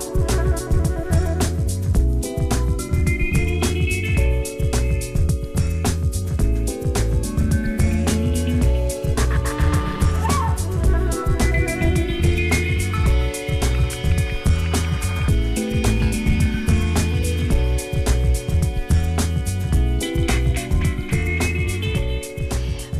Bye.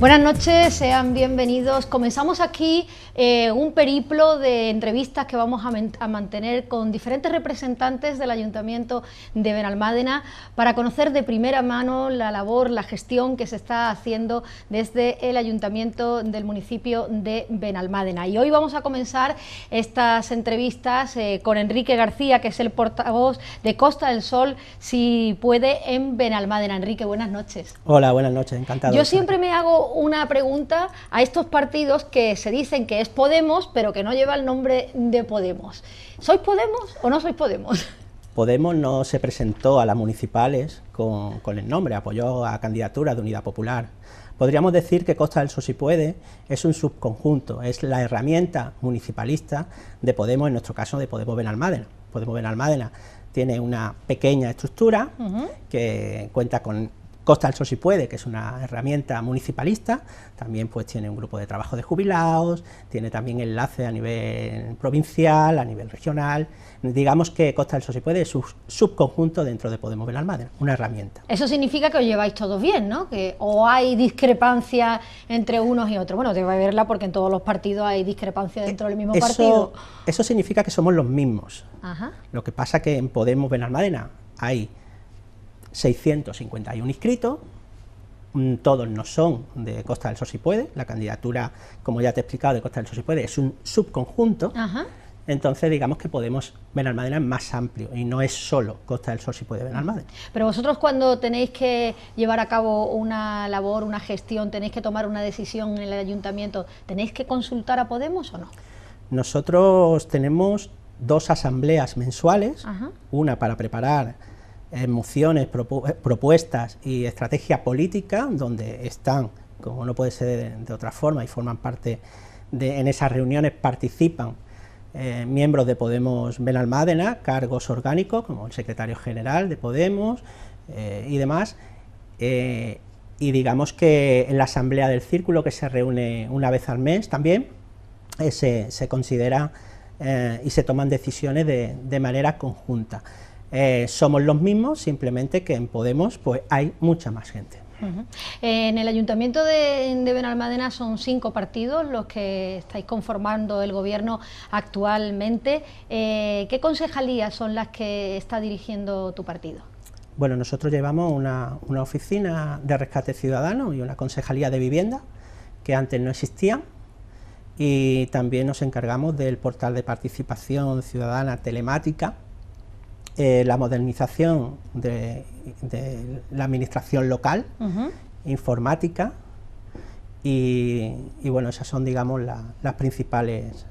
Buenas noches, sean bienvenidos. Comenzamos aquí eh, un periplo de entrevistas que vamos a, mantener con diferentes representantes del Ayuntamiento de Benalmádena para conocer de primera mano la labor, la gestión que se está haciendo desde el Ayuntamiento del municipio de Benalmádena. Y hoy vamos a comenzar estas entrevistas eh, con Enrique García, que es el portavoz de Costa del Sol, si puede, en Benalmádena. Enrique, buenas noches. Hola, buenas noches, encantado. Yo siempre me hago una pregunta a estos partidos que se dicen que es Podemos, pero que no lleva el nombre de Podemos. ¿Sois Podemos o no sois Podemos? Podemos no se presentó a las municipales con, el nombre, apoyó a candidaturas de Unidad Popular. Podríamos decir que Costa del Sol si puede es un subconjunto, es la herramienta municipalista de Podemos, en nuestro caso de Podemos Benalmádena. Podemos Benalmádena tiene una pequeña estructura que cuenta con Costa del Sol si puede, que es una herramienta municipalista, también pues tiene un grupo de trabajo de jubilados, tiene también enlace a nivel provincial, a nivel regional, digamos que Costa del Sol si puede es un subconjunto dentro de Podemos Belalmádena, una herramienta. Eso significa que os lleváis todos bien, ¿no? Que o hay discrepancia entre unos y otros. Bueno, debe haberla porque en todos los partidos hay discrepancia dentro del mismo eh, partido. Eso significa que somos los mismos. Lo que pasa que en Podemos Madena hay 651 inscritos, mm, todos no son de Costa del Sol si puede, la candidatura, como ya te he explicado, de Costa del Sol si puede es un subconjunto, entonces digamos que podemos Benalmádena es más amplio y no es solo Costa del Sol si puede Benalmádena. Pero vosotros cuando tenéis que llevar a cabo una labor, una gestión, tenéis que tomar una decisión en el ayuntamiento, ¿tenéis que consultar a Podemos o no? Nosotros tenemos dos asambleas mensuales, una para preparar mociones, propuestas y estrategia política, donde están, como no puede ser de, otra forma, y forman parte de, en esas reuniones, participan eh, miembros de Podemos Benalmádena, cargos orgánicos, como el secretario general de Podemos eh, y demás. Eh, y digamos que en la asamblea del círculo, que se reúne una vez al mes también, se, se, considera y se toman decisiones de, de manera conjunta. Eh, somos los mismos, simplemente que en Podemos pues, hay mucha más gente. en el Ayuntamiento de, Benalmadena son cinco partidos los que estáis conformando el gobierno actualmente. Eh, ¿Qué concejalías son las que está dirigiendo tu partido? Bueno, nosotros llevamos una, oficina de rescate ciudadano y una concejalía de vivienda que antes no existía y también nos encargamos del portal de participación ciudadana telemática eh, la modernización de, la administración local, informática, y, bueno, esas son, digamos, las principales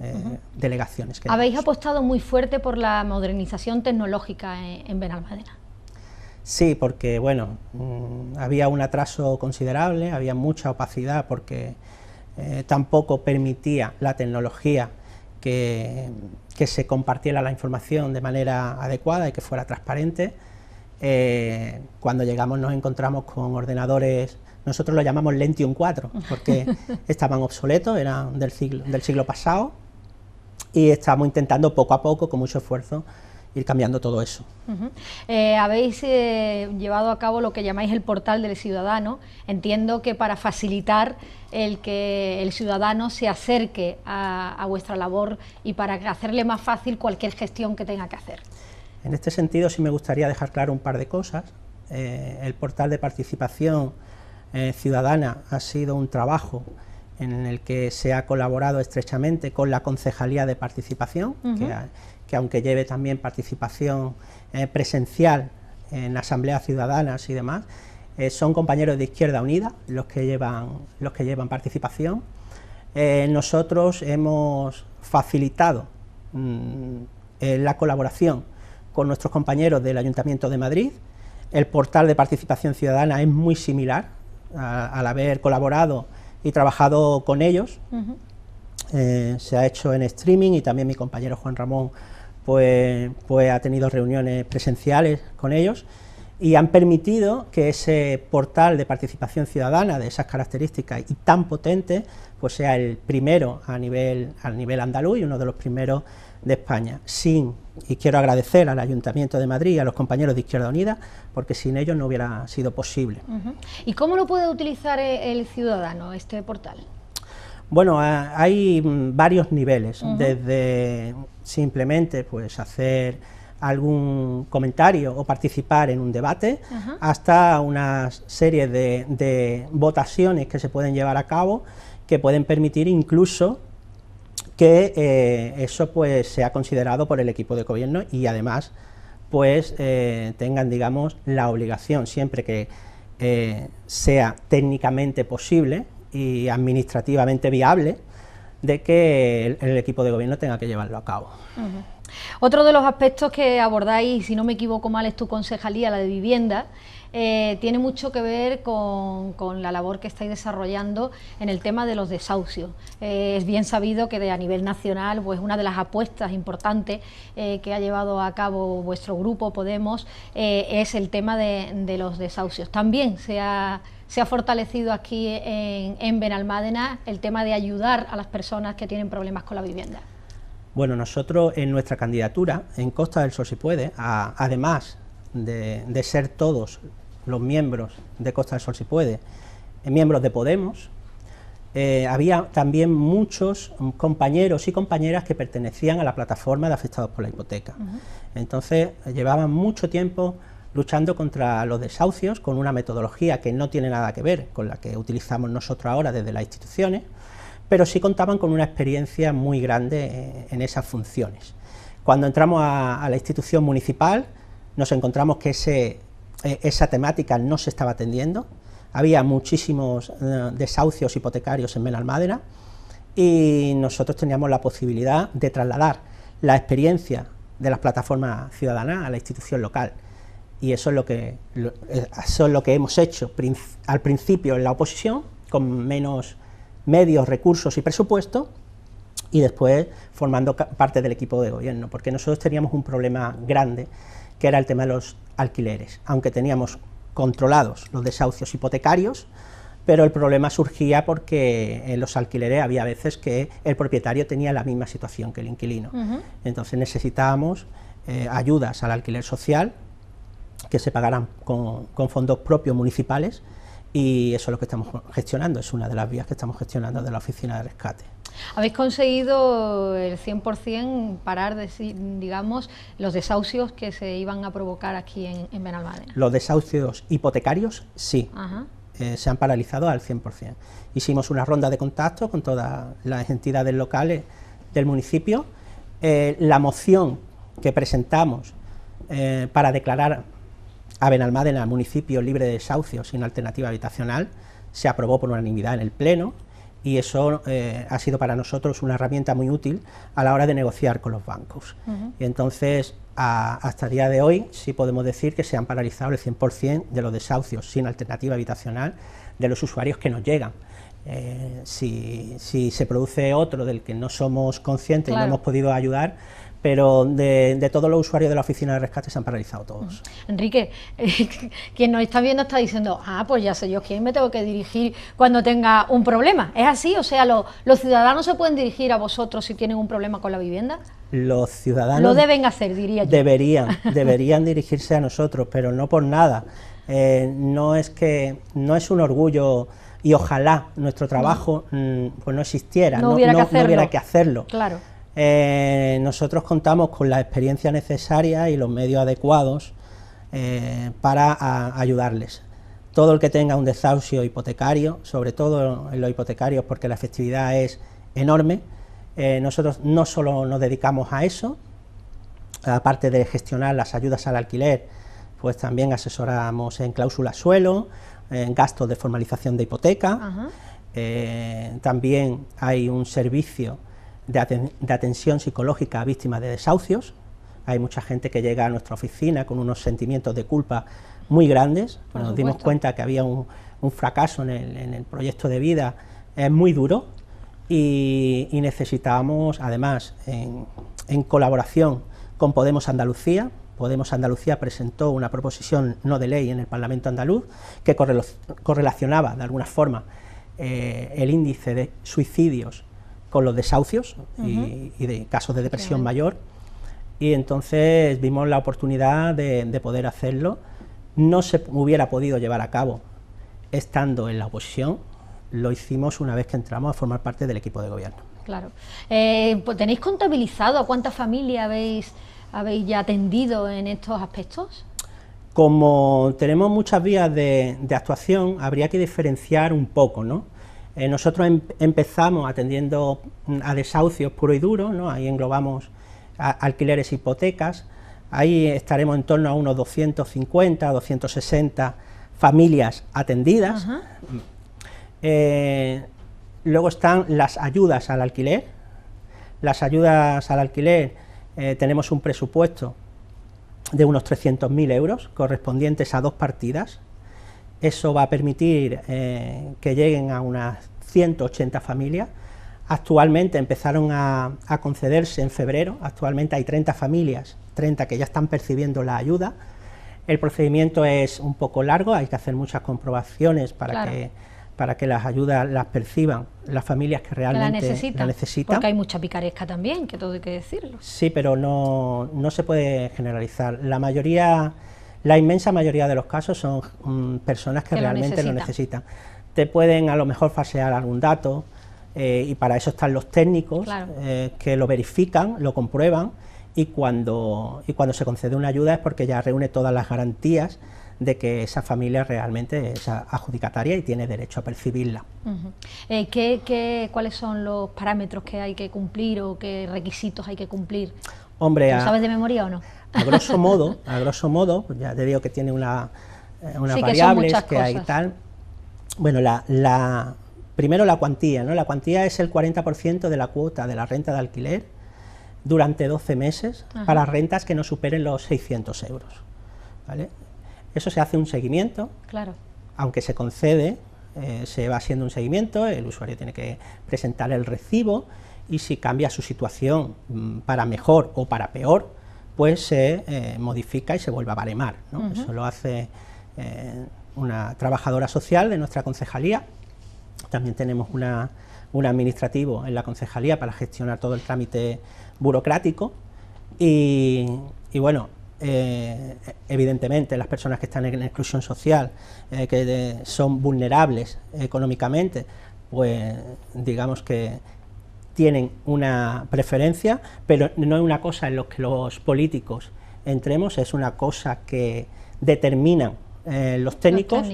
eh, delegaciones. Que Habéis apostado muy fuerte por la modernización tecnológica en, en Sí, porque bueno, mm, había un atraso considerable, había mucha opacidad porque eh, tampoco permitía la tecnología que que se compartiera la información de manera adecuada y que fuera transparente. Eh, cuando llegamos nos encontramos con ordenadores, nosotros lo llamamos Lentium 4, porque estaban obsoletos, eran del siglo, del siglo pasado, y estábamos intentando poco a poco, con mucho esfuerzo, ir cambiando todo eso. Eh, habéis eh, llevado a cabo lo que llamáis el portal del ciudadano. Entiendo que para facilitar el que el ciudadano se acerque a, vuestra labor y para hacerle más fácil cualquier gestión que tenga que hacer. En este sentido, sí me gustaría dejar claro un par de cosas. Eh, el portal de participación ciudadana ha sido un trabajo en el que se ha colaborado estrechamente con la Concejalía de Participación, que aunque lleve también participación eh, presencial en asambleas ciudadanas y demás, eh, son compañeros de Izquierda Unida los que llevan, los que llevan participación. Eh, nosotros hemos facilitado mm, la colaboración con nuestros compañeros del Ayuntamiento de Madrid. El portal de participación ciudadana es muy similar al haber colaborado y trabajado con ellos. se ha hecho en streaming y también mi compañero Juan Ramón pues, pues, ha tenido reuniones presenciales con ellos y han permitido que ese portal de participación ciudadana de esas características y tan potente pues sea el primero a nivel, a nivel andaluz y uno de los primeros de España. Sin, y quiero agradecer al Ayuntamiento de Madrid y a los compañeros de Izquierda Unida, porque sin ellos no hubiera sido posible. ¿Y cómo lo puede utilizar e-, el ciudadano, este portal? Bueno, hay mm, varios niveles, desde simplemente pues hacer algún comentario o participar en un debate, hasta una serie de, votaciones que se pueden llevar a cabo que pueden permitir incluso que eh, eso pues sea considerado por el equipo de gobierno y además pues eh, tengan digamos la obligación siempre que eh, sea técnicamente posible y administrativamente viable de que el, equipo de gobierno tenga que llevarlo a cabo. Otro de los aspectos que abordáis, si no me equivoco mal, es tu concejalía, la de vivienda. Eh, tiene mucho que ver con, la labor que estáis desarrollando en el tema de los desahucios. Eh, es bien sabido que a nivel nacional, pues una de las apuestas importantes eh, que ha llevado a cabo vuestro grupo Podemos es el tema de, los desahucios. También se ha, fortalecido aquí en, Benalmádena el tema de ayudar a las personas que tienen problemas con la vivienda. Bueno, nosotros en nuestra candidatura, en Costa del Sol Si Puede, además de, ser todos los miembros de Costa del Sol si puede, eh, miembros de Podemos, eh, había también muchos compañeros y compañeras que pertenecían a la plataforma de afectados por la hipoteca. Entonces llevaban mucho tiempo luchando contra los desahucios con una metodología que no tiene nada que ver con la que utilizamos nosotros ahora desde las instituciones, pero sí contaban con una experiencia muy grande eh, en esas funciones. Cuando entramos a la institución municipal, nos encontramos que eh, esa temática no se estaba atendiendo, había muchísimos eh, desahucios hipotecarios en Benalmádena y nosotros teníamos la posibilidad de trasladar la experiencia de las plataformas ciudadanas a la institución local. Y eso es lo que, eh, eso es lo que hemos hecho al principio en la oposición, con menos medios, recursos y presupuesto, y después formando parte del equipo de gobierno, porque nosotros teníamos un problema grande que era el tema de los alquileres, aunque teníamos controlados los desahucios hipotecarios, pero el problema surgía porque en los alquileres había veces que el propietario tenía la misma situación que el inquilino. Entonces necesitábamos eh, ayudas al alquiler social que se pagaran con, fondos propios municipales y eso es lo que estamos gestionando, es una de las vías que estamos gestionando de la oficina de rescate. Habéis conseguido el 100% parar, digamos, los desahucios que se iban a provocar aquí en, Benalmádena. Los desahucios hipotecarios, sí. Eh, se han paralizado al 100%. Hicimos una ronda de contacto con todas las entidades locales del municipio. Eh, la moción que presentamos eh, para declarar a Benalmádena municipio libre de desahucios sin alternativa habitacional se aprobó por unanimidad en el Pleno y eso eh, ha sido para nosotros una herramienta muy útil a la hora de negociar con los bancos. Y entonces, hasta el día de hoy, sí podemos decir que se han paralizado el 100% de los desahucios sin alternativa habitacional de los usuarios que nos llegan. Eh, si, se produce otro del que no somos conscientes y no hemos podido ayudar, pero de, todos los usuarios de la oficina de rescate se han paralizado todos. Enrique, quien nos está viendo está diciendo, ah, pues ya sé yo quién me tengo que dirigir cuando tenga un problema. ¿Es así? O sea, ¿los ciudadanos se pueden dirigir a vosotros si tienen un problema con la vivienda? Los ciudadanos... Lo deben hacer, diría yo. Deberían, deberían dirigirse a nosotros, pero no por nada. Eh, no es que, no es un orgullo y ojalá nuestro trabajo mm, pues no existiera, no, hubiera, que no hubiera que hacerlo. Claro eh, nosotros contamos con la experiencia necesaria y los medios adecuados eh, para ayudarles. Todo el que tenga un desahucio hipotecario, sobre todo en los hipotecarios porque la efectividad es enorme, eh, nosotros no solo nos dedicamos a eso, aparte de gestionar las ayudas al alquiler, pues también asesoramos en cláusulas suelo, en gastos de formalización de hipoteca. también hay un servicio de, atención psicológica a víctimas de desahucios. Hay mucha gente que llega a nuestra oficina con unos sentimientos de culpa muy grandes. Nos dimos cuenta que había un, fracaso en el, proyecto de vida es muy duro y, necesitábamos, además, en, colaboración con Podemos Andalucía, Podemos Andalucía presentó una proposición no de ley en el Parlamento andaluz que correlacionaba de alguna forma eh, el índice de suicidios con los desahucios y, de casos de depresión mayor. Y entonces vimos la oportunidad de, poder hacerlo. No se hubiera podido llevar a cabo estando en la oposición. Lo hicimos una vez que entramos a formar parte del equipo de gobierno. Claro. Eh, pues, ¿Tenéis contabilizado a cuántas familias habéis, habéis ya atendido en estos aspectos? Como tenemos muchas vías de actuación, habría que diferenciar un poco, ¿no? Eh, nosotros em, empezamos atendiendo mm, a desahucios puro y duro, ahí englobamos alquileres, e hipotecas, ahí estaremos en torno a unos 250, 260 familias atendidas. Eh, luego están las ayudas al alquiler. Las ayudas al alquiler eh, tenemos un presupuesto de unos 300.000 euros correspondientes a dos partidas. Eso va a permitir eh, que lleguen a unas 180 familias. Actualmente empezaron a, concederse en febrero, actualmente hay 30 familias, 30 que ya están percibiendo la ayuda. El procedimiento es un poco largo, hay que hacer muchas comprobaciones para que para que las ayudas las perciban las familias que realmente la necesitan, Porque hay mucha picaresca también, que todo hay que decirlo. Sí, pero no, no se puede generalizar. La mayoría la inmensa mayoría de los casos son mm, personas que, realmente lo, necesitan. Te pueden a lo mejor falsear algún dato eh, y para eso están los técnicos eh, que lo verifican, lo comprueban y cuando, y cuando se concede una ayuda es porque ya reúne todas las garantías de que esa familia realmente es adjudicataria y tiene derecho a percibirla. Eh, qué, cuáles son los parámetros que hay que cumplir o qué requisitos hay que cumplir Hombre, a, sabes de memoria o no? A grosso modo, a grosso modo, ya te digo que tiene una, eh, variable. unas variables que, hay tal. Bueno, la, la, primero la cuantía, ¿no? La cuantía es el 40% de la cuota de la renta de alquiler durante 12 meses para rentas que no superen los 600 euros. ¿vale? Eso se hace un seguimiento, claro. aunque se concede, eh, se va haciendo un seguimiento, el usuario tiene que presentar el recibo y si cambia su situación mm, para mejor o para peor, pues se eh, modifica y se vuelve a baremar. Eso lo hace eh, una trabajadora social de nuestra concejalía. También tenemos un administrativo en la concejalía para gestionar todo el trámite burocrático. Y, bueno, eh, evidentemente las personas que están en exclusión social, que son vulnerables económicamente, pues digamos que tienen una preferencia, pero no es una cosa en la que los políticos entremos, es una cosa que determinan eh, los técnicos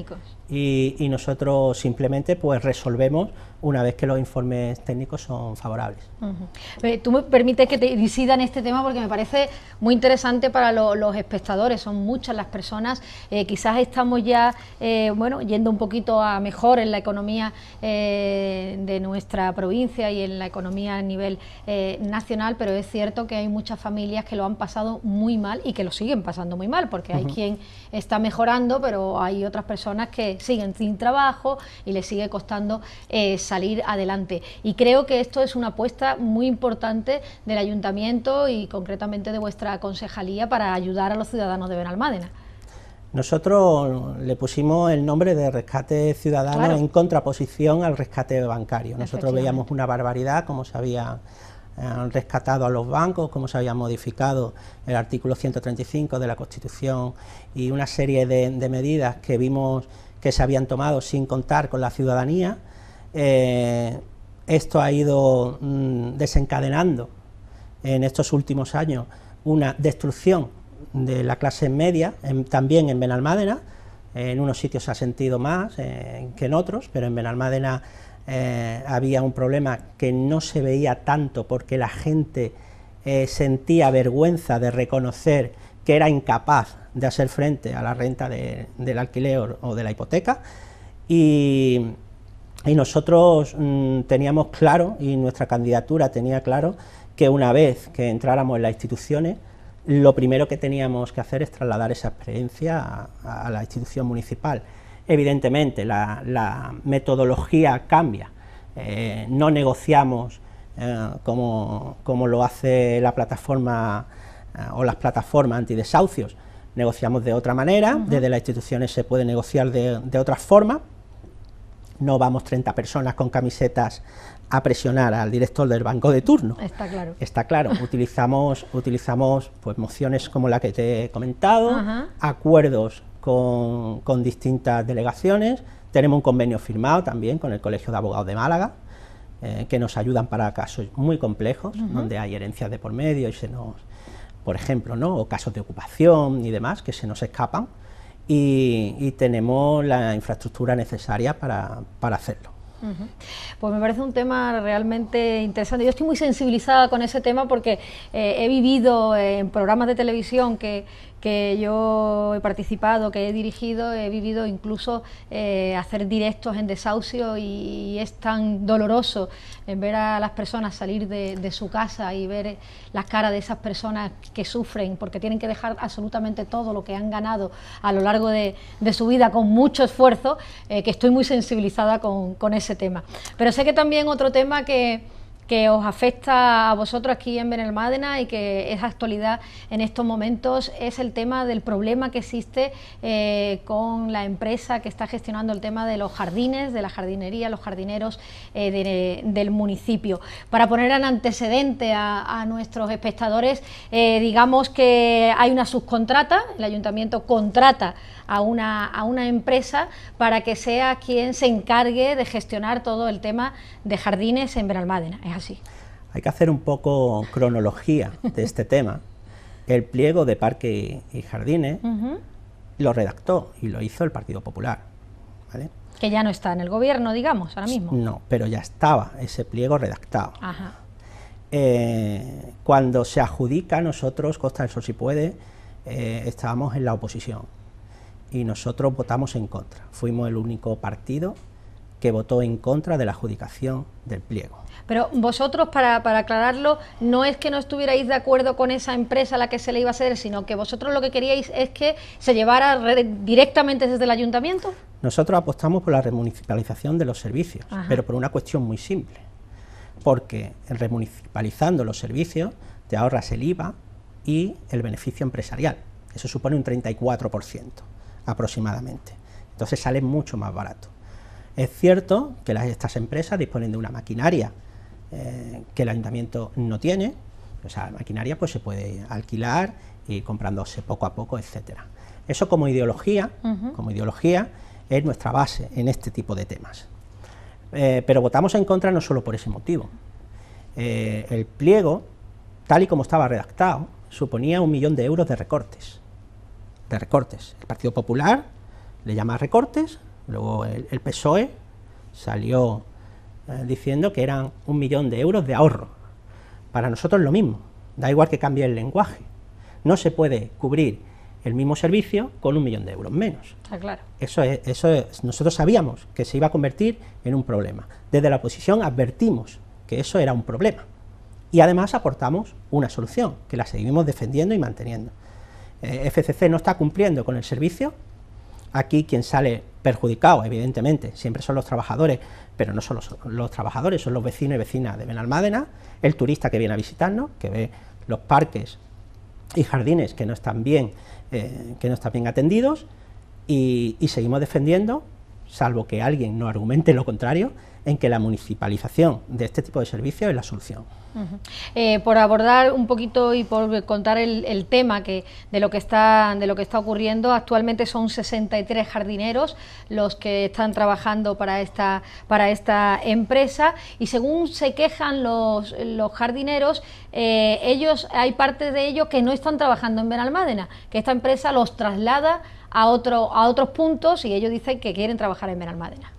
y, nosotros simplemente pues resolvemos una vez que los informes técnicos son favorables. Eh, tú me permites que te en este tema porque me parece muy interesante para los espectadores, son muchas las personas, eh, quizás estamos ya eh, bueno, yendo un poquito a mejor en la economía de nuestra provincia y en la economía a nivel nacional, pero es cierto que hay muchas familias que lo han pasado muy mal y que lo siguen pasando muy mal, porque hay quien está mejorando, pero hay otras personas que, siguen sin trabajo y les sigue costando eh, salir adelante. Y creo que esto es una apuesta muy importante del ayuntamiento y concretamente de vuestra concejalía para ayudar a los ciudadanos de Benalmádena. Nosotros le pusimos el nombre de rescate ciudadano en contraposición al rescate bancario. Nosotros veíamos una barbaridad, como se había eh, rescatado a los bancos, como se había modificado el artículo 135 de la Constitución y una serie de medidas que vimos que se habían tomado sin contar con la ciudadanía. Eh, esto ha ido mm, desencadenando en estos últimos años una destrucción de la clase media, también en Benalmádena, en unos sitios se ha sentido más eh, que en otros, pero en Benalmádena eh, había un problema que no se veía tanto porque la gente sentía vergüenza de reconocer que era incapaz de hacer frente a la renta del alquiler o de la hipoteca y, nosotros mm, teníamos claro y nuestra candidatura tenía claro que una vez que entráramos en las instituciones lo primero que teníamos que hacer es trasladar esa experiencia a, la institución municipal. Evidentemente la, metodología cambia, eh, no negociamos eh, como, como lo hace la plataforma eh, o las plataformas antidesahucios, negociamos de otra manera, desde las instituciones se puede negociar de, otra forma, no vamos 30 personas con camisetas a presionar al director del banco de turno. Está claro. Está claro. Utilizamos, utilizamos pues, mociones como la que te he comentado, acuerdos con, distintas delegaciones, tenemos un convenio firmado también con el Colegio de Abogados de Málaga, eh, que nos ayudan para casos muy complejos, donde hay herencias de por medio y se nos, por ejemplo, ¿no? o casos de ocupación y demás que se nos escapan y, tenemos la infraestructura necesaria para, hacerlo. Pues me parece un tema realmente interesante. Yo estoy muy sensibilizada con ese tema porque eh, he vivido en programas de televisión que, que yo he participado, que he dirigido, he vivido incluso eh, hacer directos en desahucio y, es tan doloroso eh, ver a las personas salir de, su casa y ver eh, las caras de esas personas que sufren porque tienen que dejar absolutamente todo lo que han ganado a lo largo de, su vida con mucho esfuerzo, que estoy muy sensibilizada con ese tema. Pero sé que también otro tema que que os afecta a vosotros aquí en Benalmádena y que es actualidad en estos momentos es el tema del problema que existe eh, con la empresa que está gestionando el tema de los jardines, de la jardinería, los jardineros eh, del municipio. Para poner en antecedente a, nuestros espectadores, eh, digamos que hay una subcontrata, el ayuntamiento contrata a una, a una empresa para que sea quien se encargue de gestionar todo el tema de jardines en Benalmádena. Hay que hacer un poco cronología de este tema. El pliego de Parque y Jardines lo redactó y lo hizo el Partido Popular. Que ya no está en el gobierno, digamos, ahora mismo. No, pero ya estaba ese pliego redactado. Eh, cuando se adjudica nosotros, Costa del Sol si puede, eh, estábamos en la oposición y nosotros votamos en contra. Fuimos el único partido que votó en contra de la adjudicación del pliego. Pero vosotros, para, para aclararlo, no es que no estuvierais de acuerdo con esa empresa a la que se le iba a ceder, sino que vosotros lo que queríais es que se llevara directamente desde el ayuntamiento. Nosotros apostamos por la remunicipalización de los servicios, pero por una cuestión muy simple. Porque remunicipalizando los servicios te ahorras el IVA y el beneficio empresarial. Eso supone un 34% aproximadamente. Entonces sale mucho más barato. Es cierto que estas empresas disponen de una maquinaria eh, que el ayuntamiento no tiene, o sea, maquinaria pues se puede alquilar y comprándose poco a poco, etcétera. Eso como ideología, como ideología es nuestra base en este tipo de temas. Eh, pero votamos en contra no solo por ese motivo. Eh, el pliego, tal y como estaba redactado, suponía un millón de euros de recortes. De recortes. El Partido Popular le llama recortes, luego el PSOE salió eh, diciendo que eran un millón de euros de ahorro. Para nosotros lo mismo, da igual que cambie el lenguaje. No se puede cubrir el mismo servicio con un millón de euros menos. claro. Eso es, eso nosotros sabíamos que se iba a convertir en un problema. Desde la oposición advertimos que eso era un problema. Y además aportamos una solución, que la seguimos defendiendo y manteniendo. Eh, FCC no está cumpliendo con el servicio, Aquí quien sale perjudicado, evidentemente, siempre son los trabajadores, pero no son los, trabajadores, son los vecinos y vecinas de Benalmádena, el turista que viene a visitarnos, que ve los parques y jardines que no están bien, eh, que no están bien atendidos, y, y seguimos defendiendo salvo que alguien no argumente lo contrario, en que la municipalización de este tipo de servicios es la solución. Eh, por abordar un poquito y por contar el, tema que, de, lo que está, de lo que está ocurriendo, actualmente son 63 jardineros los que están trabajando para esta, para esta empresa y según se quejan los, los jardineros, eh, ellos, hay parte de ellos que no están trabajando en Benalmádena, que esta empresa los traslada a, otros puntos y ellos dicen que quieren trabajar en Benalmádena.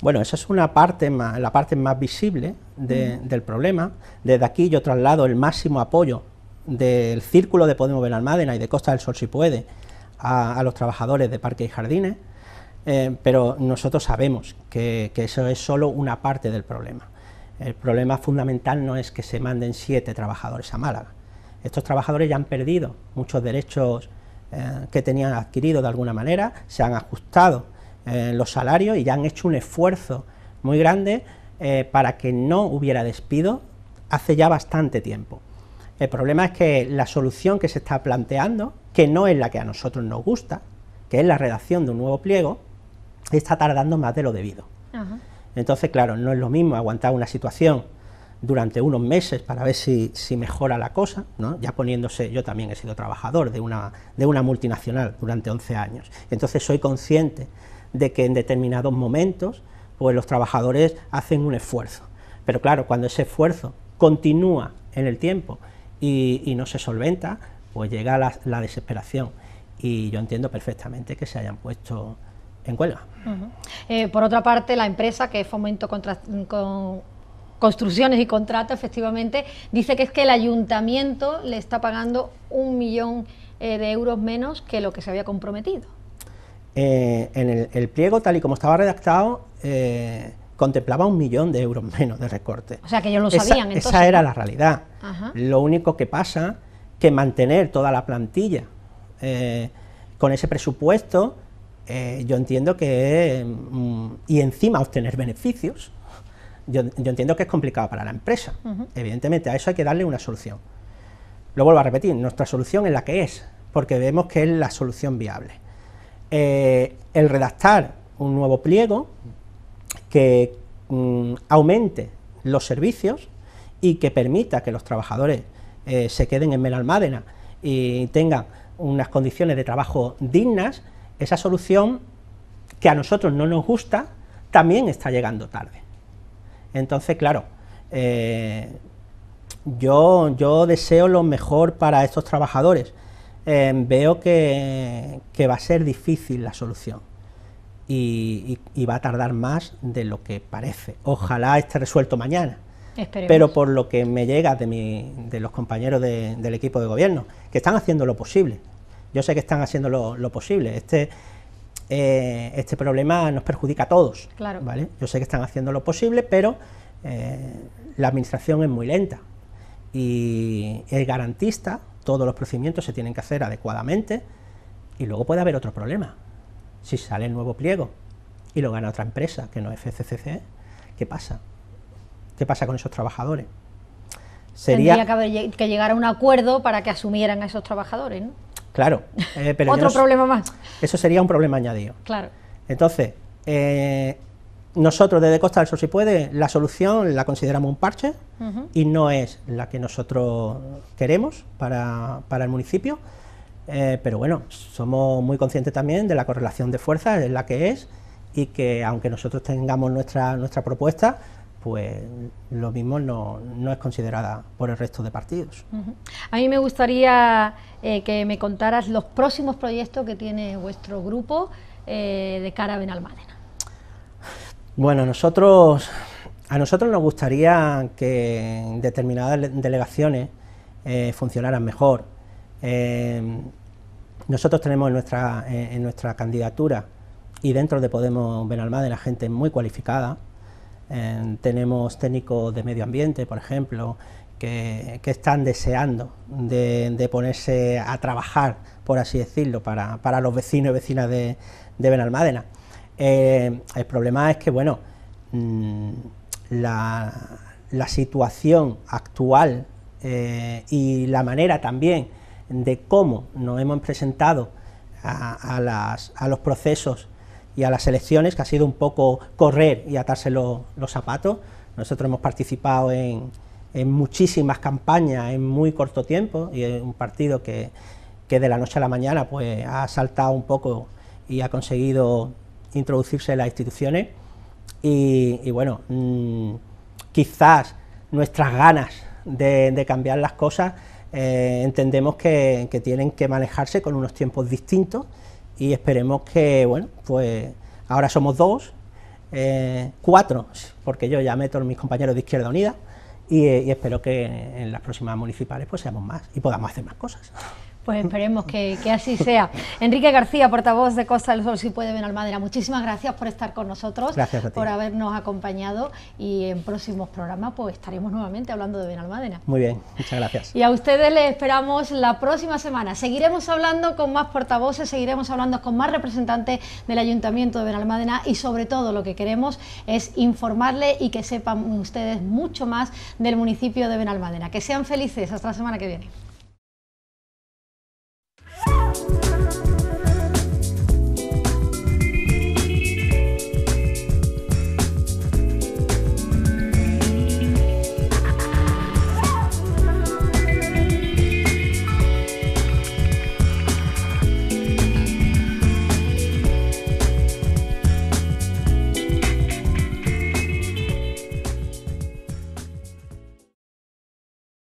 Bueno, esa es una parte la parte más visible mm. del problema. Desde aquí yo traslado el máximo apoyo del círculo de Podemos Benalmádena y de Costa del Sol si puede a, los trabajadores de parques y jardines, eh, pero nosotros sabemos que, eso es solo una parte del problema. El problema fundamental no es que se manden siete trabajadores a Málaga. Estos trabajadores ya han perdido muchos derechos eh, que tenían adquirido de alguna manera, se han ajustado eh, los salarios y ya han hecho un esfuerzo muy grande eh, para que no hubiera despido hace ya bastante tiempo. El problema es que la solución que se está planteando, que no es la que a nosotros nos gusta, que es la redacción de un nuevo pliego, está tardando más de lo debido. Entonces, claro, no es lo mismo aguantar una situación durante unos meses para ver si, mejora la cosa, ya poniéndose, yo también he sido trabajador de una, de una multinacional durante 11 años, entonces soy consciente de que en determinados momentos pues los trabajadores hacen un esfuerzo, pero claro, cuando ese esfuerzo continúa en el tiempo y, no se solventa, pues llega la, desesperación y yo entiendo perfectamente que se hayan puesto en huelga. Eh, por otra parte, la empresa que Fomento con construcciones y contratos, efectivamente, dice que es que el ayuntamiento le está pagando un millón eh, de euros menos que lo que se había comprometido. Eh, en el, pliego, tal y como estaba redactado, eh, contemplaba un millón de euros menos de recorte. O sea, que ellos lo sabían. Esa, entonces, esa era la realidad. Lo único que pasa que mantener toda la plantilla con ese presupuesto, yo entiendo que... Mm, y encima obtener beneficios, yo, entiendo que es complicado para la empresa. Evidentemente, a eso hay que darle una solución. Lo vuelvo a repetir, nuestra solución es la que es, porque vemos que es la solución viable. Eh, el redactar un nuevo pliego que mm, aumente los servicios y que permita que los trabajadores eh, se queden en Melalmádena y tengan unas condiciones de trabajo dignas, esa solución que a nosotros no nos gusta, también está llegando tarde. Entonces, claro, eh, yo, yo deseo lo mejor para estos trabajadores. Eh, veo que, va a ser difícil la solución y, va a tardar más de lo que parece. Ojalá esté resuelto mañana. Pero por lo que me llega de, de los compañeros del equipo de gobierno, que están haciendo lo posible. Yo sé que están haciendo lo, lo posible. Este, eh, este problema nos perjudica a todos. ¿vale? Yo sé que están haciendo lo posible, pero eh, la administración es muy lenta y el garantista, todos los procedimientos se tienen que hacer adecuadamente y luego puede haber otro problema. Si sale el nuevo pliego y lo gana otra empresa que no es FCCC, ¿qué pasa? ¿Qué pasa con esos trabajadores? Sería... Tendría que, llegar a un acuerdo para que asumieran a esos trabajadores, ¿no? Claro. Eh, pero Otro problema más. Eso sería un problema añadido. Claro. Entonces, eh, nosotros desde Costa del Sol, si puede, la solución la consideramos un parche y no es la que nosotros queremos para, el municipio. Eh, pero bueno, somos muy conscientes también de la correlación de fuerzas, en la que es, y que aunque nosotros tengamos nuestra, nuestra propuesta, pues lo mismo no, es considerada por el resto de partidos. A mí me gustaría eh, que me contaras los próximos proyectos que tiene vuestro grupo eh, de cara a Benalmádena. Bueno, nosotros, a nosotros nos gustaría que determinadas delegaciones eh, funcionaran mejor. nosotros tenemos en nuestra, en nuestra candidatura y dentro de Podemos Benalmádena gente muy cualificada, Em, tenemos técnicos de medio ambiente, por ejemplo, que, están deseando de, ponerse a trabajar, por así decirlo, para, los vecinos y vecinas de, Benalmádena. Em, el problema es que, bueno, mm, la, situación actual eh, y la manera también de cómo nos hemos presentado a los procesos y a las elecciones, que ha sido un poco correr y atarse los zapatos. Nosotros hemos participado en, muchísimas campañas en muy corto tiempo y es un partido que, de la noche a la mañana pues, ha saltado un poco y ha conseguido introducirse en las instituciones. Y, bueno, mm, quizás nuestras ganas de, cambiar las cosas eh, entendemos que tienen que manejarse con unos tiempos distintos y esperemos que, bueno, pues ahora somos dos, eh, cuatro, porque yo ya meto a mis compañeros de Izquierda Unida y, eh, y espero que en las próximas municipales pues seamos más y podamos hacer más cosas. Pues esperemos que, así sea. Enrique García, portavoz de Costa del Sol, si puede, Benalmádena, muchísimas gracias por estar con nosotros, gracias por habernos acompañado y en próximos programas pues estaremos nuevamente hablando de Benalmádena. Muy bien, muchas gracias. Y a ustedes les esperamos la próxima semana. Seguiremos hablando con más portavoces, seguiremos hablando con más representantes del Ayuntamiento de Benalmádena y sobre todo lo que queremos es informarle y que sepan ustedes mucho más del municipio de Benalmádena. Que sean felices, hasta la semana que viene.